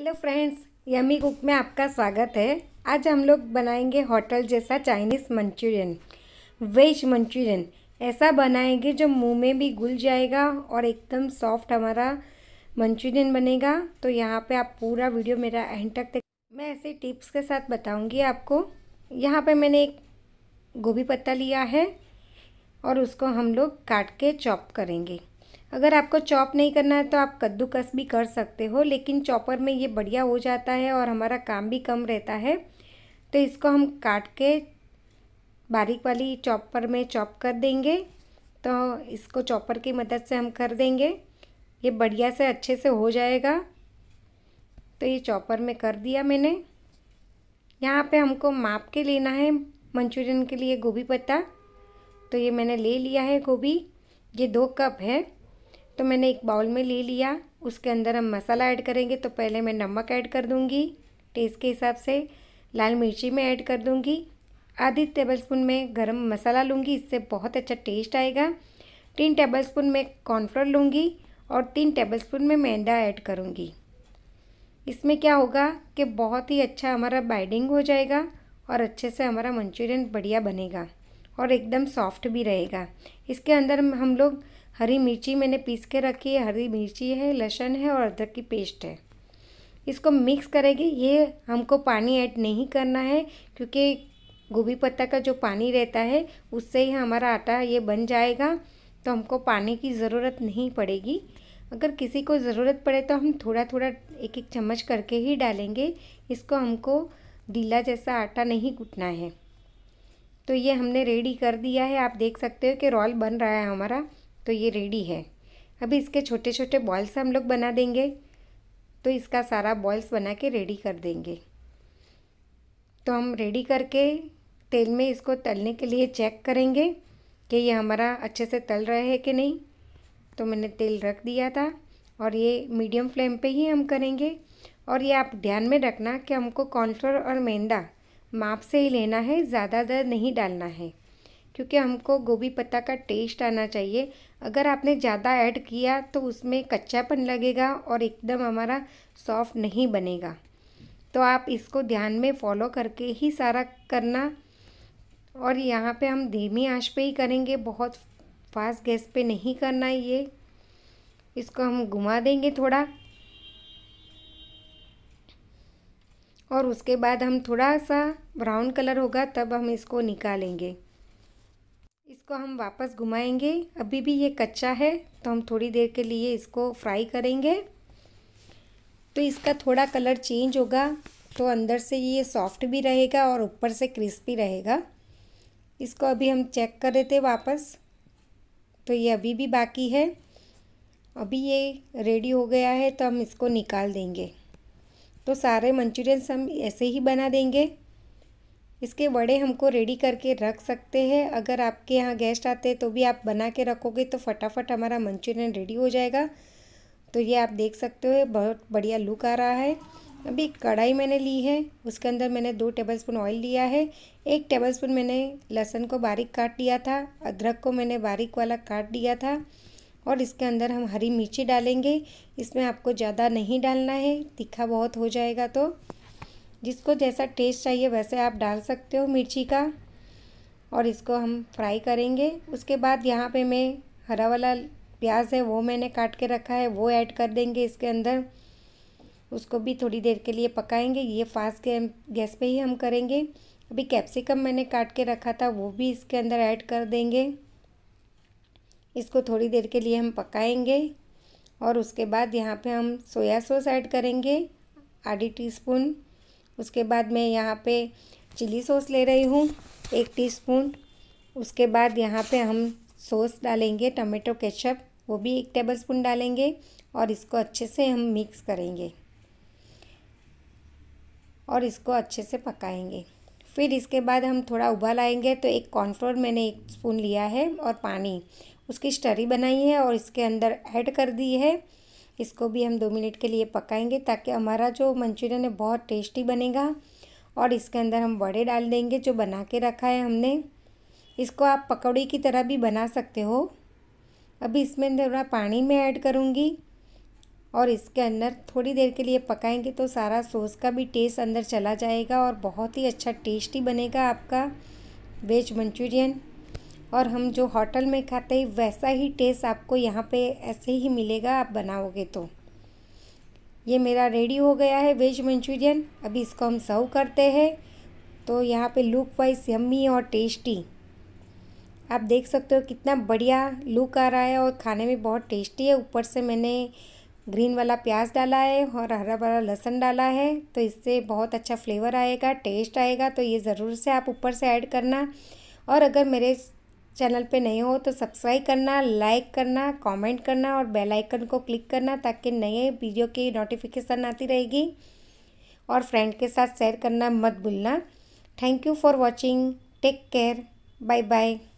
hello friends yummy cook में आपका स्वागत है आज हम लोग बनाएंगे होटल जैसा चाइनीज़ मंचूरियन वेज मंचूरियन ऐसा बनाएंगे जो मुंह में भी घुल जाएगा और एकदम सॉफ्ट हमारा मंचूरियन बनेगा तो यहाँ पे आप पूरा वीडियो मेरा एंड तक देख मैं ऐसे टिप्स के साथ बताऊँगी आपको यहाँ पे मैंने एक गोभी पत्ता लिया है और उसको हम लोग काट के चॉप करेंगे अगर आपको चॉप नहीं करना है तो आप कद्दूकस भी कर सकते हो लेकिन चॉपर में ये बढ़िया हो जाता है और हमारा काम भी कम रहता है तो इसको हम काट के बारीक वाली चॉपर में चॉप कर देंगे तो इसको चॉपर की मदद से हम कर देंगे ये बढ़िया से अच्छे से हो जाएगा तो ये चॉपर में कर दिया मैंने यहाँ पे हमको माप के लेना है मंचूरियन के लिए गोभी पत्ता तो ये मैंने ले लिया है गोभी ये दो कप है तो मैंने एक बाउल में ले लिया उसके अंदर हम मसाला ऐड करेंगे तो पहले मैं नमक ऐड कर दूँगी टेस्ट के हिसाब से लाल मिर्ची में ऐड कर दूँगी आधी टेबल स्पून में गरम मसाला लूँगी इससे बहुत अच्छा टेस्ट आएगा तीन टेबल स्पून में कॉर्नफ्लोर लूँगी और तीन टेबल स्पून में मैदा ऐड करूँगी इसमें क्या होगा कि बहुत ही अच्छा हमारा बाइडिंग हो जाएगा और अच्छे से हमारा मंचूरियन बढ़िया बनेगा और एकदम सॉफ्ट भी रहेगा इसके अंदर हम लोग हरी मिर्ची मैंने पीस के रखी है हरी मिर्ची है लहसुन है और अदरक की पेस्ट है इसको मिक्स करेंगे ये हमको पानी ऐड नहीं करना है क्योंकि गोभी पत्ता का जो पानी रहता है उससे ही हमारा आटा ये बन जाएगा तो हमको पानी की ज़रूरत नहीं पड़ेगी अगर किसी को ज़रूरत पड़े तो हम थोड़ा थोड़ा एक एक चम्मच करके ही डालेंगे इसको हमको ढीला जैसा आटा नहीं कूटना है तो ये हमने रेडी कर दिया है आप देख सकते हो कि रोल बन रहा है हमारा तो ये रेडी है अभी इसके छोटे छोटे बॉल्स हम लोग बना देंगे तो इसका सारा बॉल्स बना के रेडी कर देंगे तो हम रेडी करके तेल में इसको तलने के लिए चेक करेंगे कि ये हमारा अच्छे से तल रहा है कि नहीं तो मैंने तेल रख दिया था और ये मीडियम फ्लेम पे ही हम करेंगे और ये आप ध्यान में रखना कि हमको कॉर्नफ्लोर और मैदा माप से ही लेना है ज़्यादा दर नहीं डालना है क्योंकि हमको गोभी पत्ता का टेस्ट आना चाहिए अगर आपने ज़्यादा ऐड किया तो उसमें कच्चापन लगेगा और एकदम हमारा सॉफ्ट नहीं बनेगा तो आप इसको ध्यान में फॉलो करके ही सारा करना और यहाँ पे हम धीमी आंच पे ही करेंगे बहुत फास्ट गैस पे नहीं करना ये इसको हम घुमा देंगे थोड़ा और उसके बाद हम थोड़ा सा ब्राउन कलर होगा तब हम इसको निकालेंगे इसको हम वापस घुमाएंगे अभी भी ये कच्चा है तो हम थोड़ी देर के लिए इसको फ्राई करेंगे तो इसका थोड़ा कलर चेंज होगा तो अंदर से ये सॉफ्ट भी रहेगा और ऊपर से क्रिस्पी रहेगा इसको अभी हम चेक कर रहे थे वापस तो ये अभी भी बाकी है अभी ये रेडी हो गया है तो हम इसको निकाल देंगे तो सारे मंचूरियंस हम ऐसे ही बना देंगे इसके बड़े हमको रेडी करके रख सकते हैं अगर आपके यहाँ गेस्ट आते हैं तो भी आप बना के रखोगे तो फटाफट हमारा मंचूरियन रेडी हो जाएगा तो ये आप देख सकते हो बहुत बढ़िया लुक आ रहा है अभी कढ़ाई मैंने ली है उसके अंदर मैंने दो टेबलस्पून ऑयल लिया है एक टेबलस्पून मैंने लहसुन को बारीक काट लिया था अदरक को मैंने बारीक वाला काट लिया था और इसके अंदर हम हरी मिर्ची डालेंगे इसमें आपको ज़्यादा नहीं डालना है तीखा बहुत हो जाएगा तो जिसको जैसा टेस्ट चाहिए वैसे आप डाल सकते हो मिर्ची का और इसको हम फ्राई करेंगे उसके बाद यहाँ पे मैं हरा वाला प्याज है वो मैंने काट के रखा है वो ऐड कर देंगे इसके अंदर उसको भी थोड़ी देर के लिए पकाएंगे ये फास्ट गैस पे ही हम करेंगे अभी कैप्सिकम मैंने काट के रखा था वो भी इसके अंदर ऐड कर देंगे इसको थोड़ी देर के लिए हम पकाएंगे और उसके बाद यहाँ पे हम सोया सॉस ऐड करेंगे आधी टी स्पून उसके बाद मैं यहाँ पे चिली सॉस ले रही हूँ एक टीस्पून उसके बाद यहाँ पे हम सॉस डालेंगे टमेटो केचप वो भी एक टेबलस्पून डालेंगे और इसको अच्छे से हम मिक्स करेंगे और इसको अच्छे से पकाएंगे फिर इसके बाद हम थोड़ा उबाल आएंगे तो एक कॉर्नफ्लोर मैंने एक स्पून लिया है और पानी उसकी स्टरी बनाई है और इसके अंदर ऐड कर दी है इसको भी हम दो मिनट के लिए पकाएंगे ताकि हमारा जो मंचूरियन है बहुत टेस्टी बनेगा और इसके अंदर हम वड़े डाल देंगे जो बना के रखा है हमने इसको आप पकौड़ी की तरह भी बना सकते हो अभी इसमें थोड़ा पानी में ऐड करूँगी और इसके अंदर थोड़ी देर के लिए पकाएंगे तो सारा सॉस का भी टेस्ट अंदर चला जाएगा और बहुत ही अच्छा टेस्टी बनेगा आपका वेज मंचूरियन और हम जो होटल में खाते हैं वैसा ही टेस्ट आपको यहाँ पे ऐसे ही मिलेगा आप बनाओगे तो ये मेरा रेडी हो गया है वेज मंचूरियन अभी इसको हम सर्व करते हैं तो यहाँ पे लुक वाइज यम्मी और टेस्टी आप देख सकते हो कितना बढ़िया लुक आ रहा है और खाने में बहुत टेस्टी है ऊपर से मैंने ग्रीन वाला प्याज डाला है और हरा भरा लहसुन डाला है तो इससे बहुत अच्छा फ्लेवर आएगा टेस्ट आएगा तो ये ज़रूर से आप ऊपर से ऐड करना और अगर मेरे चैनल पे नए हो तो सब्सक्राइब करना लाइक करना कमेंट करना और बेल आइकन को क्लिक करना ताकि नए वीडियो की नोटिफिकेशन आती रहेगी और फ्रेंड के साथ शेयर करना मत भूलना thank you for watching take care bye bye